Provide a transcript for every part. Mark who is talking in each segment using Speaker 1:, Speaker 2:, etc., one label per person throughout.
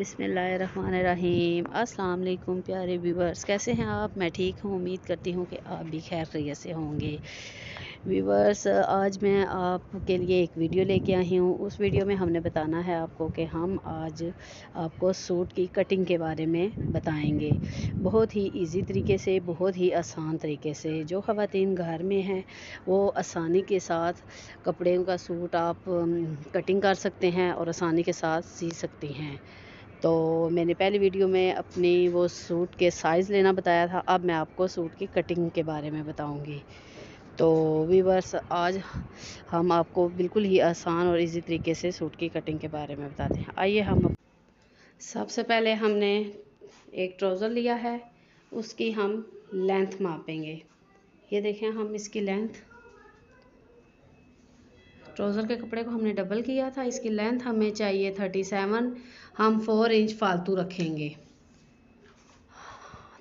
Speaker 1: बिसमीम अस्सलाम वालेकुम प्यारे व्यूवर्स कैसे हैं आप मैं ठीक हूँ उम्मीद करती हूँ कि आप भी खैर रैया से होंगे व्यूवर्स आज मैं आपके लिए एक वीडियो लेके आई हूँ उस वीडियो में हमने बताना है आपको कि हम आज आपको सूट की कटिंग के बारे में बताएंगे बहुत ही इजी तरीके से बहुत ही आसान तरीके से जो ख़वातीन घर में हैं वो आसानी के साथ कपड़े का सूट आप कटिंग कर सकते हैं और आसानी के साथ सी सकती हैं तो मैंने पहले वीडियो में अपनी वो सूट के साइज़ लेना बताया था अब मैं आपको सूट की कटिंग के बारे में बताऊंगी तो वीवर्स आज हम आपको बिल्कुल ही आसान और इजी तरीके से सूट की कटिंग के बारे में बताते हैं आइए हम सबसे पहले हमने एक ट्राउज़र लिया है उसकी हम लेंथ मापेंगे ये देखें हम इसकी लेंथ ट्राउज़र के कपड़े को हमने डबल किया था इसकी लेंथ हमें चाहिए थर्टी सेवन हम फोर इंच फालतू रखेंगे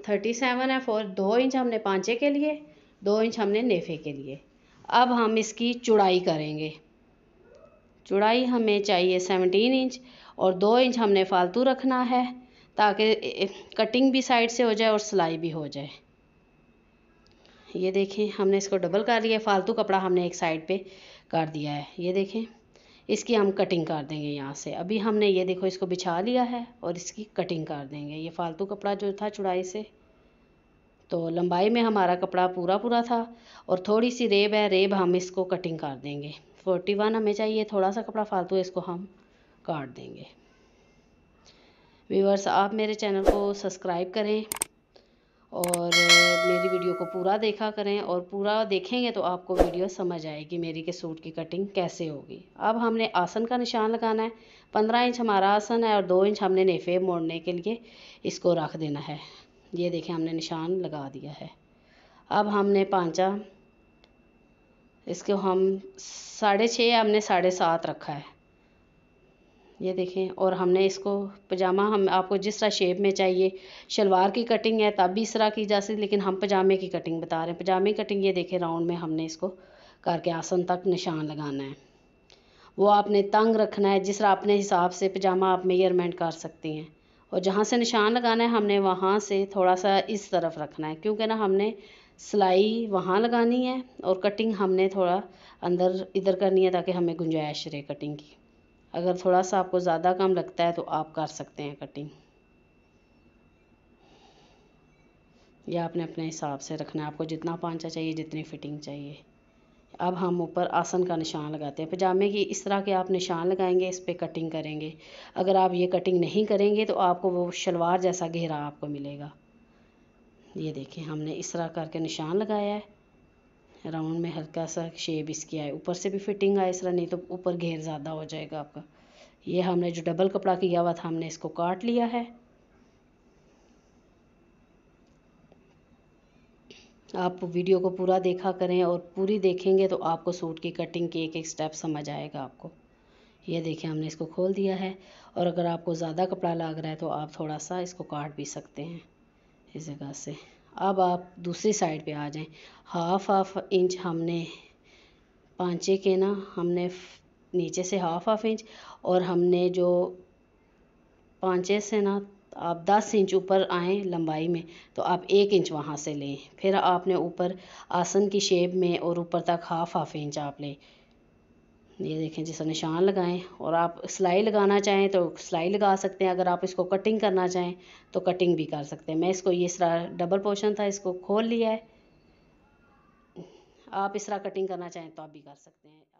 Speaker 1: थर्टी सेवन है फोर दो इंच हमने पाँचे के लिए दो इंच हमने नेफे के लिए अब हम इसकी चुड़ाई करेंगे चुड़ाई हमें चाहिए सेवनटीन इंच और दो इंच हमने फालतू रखना है ताकि कटिंग भी साइड से हो जाए और सिलाई भी हो जाए ये देखें हमने इसको डबल कर लिया फालतू कपड़ा हमने एक साइड पे कर दिया है ये देखें इसकी हम कटिंग कर देंगे यहाँ से अभी हमने ये देखो इसको बिछा लिया है और इसकी कटिंग कर देंगे ये फालतू कपड़ा जो था चुड़ाई से तो लंबाई में हमारा कपड़ा पूरा पूरा था और थोड़ी सी रेब है रेब हम इसको कटिंग कर देंगे फोर्टी वन हमें चाहिए थोड़ा सा कपड़ा फालतू है इसको हम काट देंगे व्यूवर्स आप मेरे चैनल को सब्सक्राइब करें और मेरी वीडियो को पूरा देखा करें और पूरा देखेंगे तो आपको वीडियो समझ आएगी मेरी के सूट की कटिंग कैसे होगी अब हमने आसन का निशान लगाना है पंद्रह इंच हमारा आसन है और दो इंच हमने नेफे मोड़ने के लिए इसको रख देना है ये देखें हमने निशान लगा दिया है अब हमने पाँचा इसको हम साढ़े छः हमने साढ़े सात रखा है ये देखें और हमने इसको पजामा हम आपको जिस तरह शेप में चाहिए शलवार की कटिंग है तब भी इस तरह की जा सकती लेकिन हम पजामे की कटिंग बता रहे हैं पजामे की कटिंग ये देखें राउंड में हमने इसको करके आसन तक निशान लगाना है वो आपने तंग रखना है जिस तरह अपने हिसाब से पजामा आप मेयरमेंट कर सकती हैं और जहाँ से निशान लगाना है हमने वहाँ से थोड़ा सा इस तरफ रखना है क्योंकि ना हमने सिलाई वहाँ लगानी है और कटिंग हमने थोड़ा अंदर इधर करनी है ताकि हमें गुंजाइश रहे कटिंग की अगर थोड़ा सा आपको ज़्यादा काम लगता है तो आप कर सकते हैं कटिंग यह आपने अपने हिसाब से रखना है आपको जितना पांचा चाहिए जितनी फिटिंग चाहिए अब हम ऊपर आसन का निशान लगाते हैं पजामे की इस तरह के आप निशान लगाएंगे इस पर कटिंग करेंगे अगर आप ये कटिंग नहीं करेंगे तो आपको वो शलवार जैसा घेरा आपको मिलेगा ये देखिए हमने इस तरह करके निशान लगाया है राउंड में हल्का सा शेप इसकी आए ऊपर से भी फिटिंग आए इस तरह नहीं तो ऊपर घेर ज़्यादा हो जाएगा आपका ये हमने जो डबल कपड़ा किया हुआ था हमने इसको काट लिया है आप वीडियो को पूरा देखा करें और पूरी देखेंगे तो आपको सूट की कटिंग के एक एक स्टेप समझ आएगा आपको ये देखिए हमने इसको खोल दिया है और अगर आपको ज़्यादा कपड़ा लग रहा है तो आप थोड़ा सा इसको काट भी सकते हैं इस जगह से अब आप दूसरी साइड पे आ जाएं हाफ हाफ इंच हमने पाँचे के ना हमने नीचे से हाफ हाफ इंच और हमने जो पाँचे से ना आप 10 इंच ऊपर आएँ लंबाई में तो आप एक इंच वहाँ से लें फिर आपने ऊपर आसन की शेप में और ऊपर तक हाफ हाफ इंच आप लें ये देखें जैसा निशान लगाएं और आप सिलाई लगाना चाहें तो सिलाई लगा सकते हैं अगर आप इसको कटिंग करना चाहें तो कटिंग भी कर सकते हैं मैं इसको ये सरा डबल पोर्शन था इसको खोल लिया है आप इस तरह कटिंग करना चाहें तो आप भी कर सकते हैं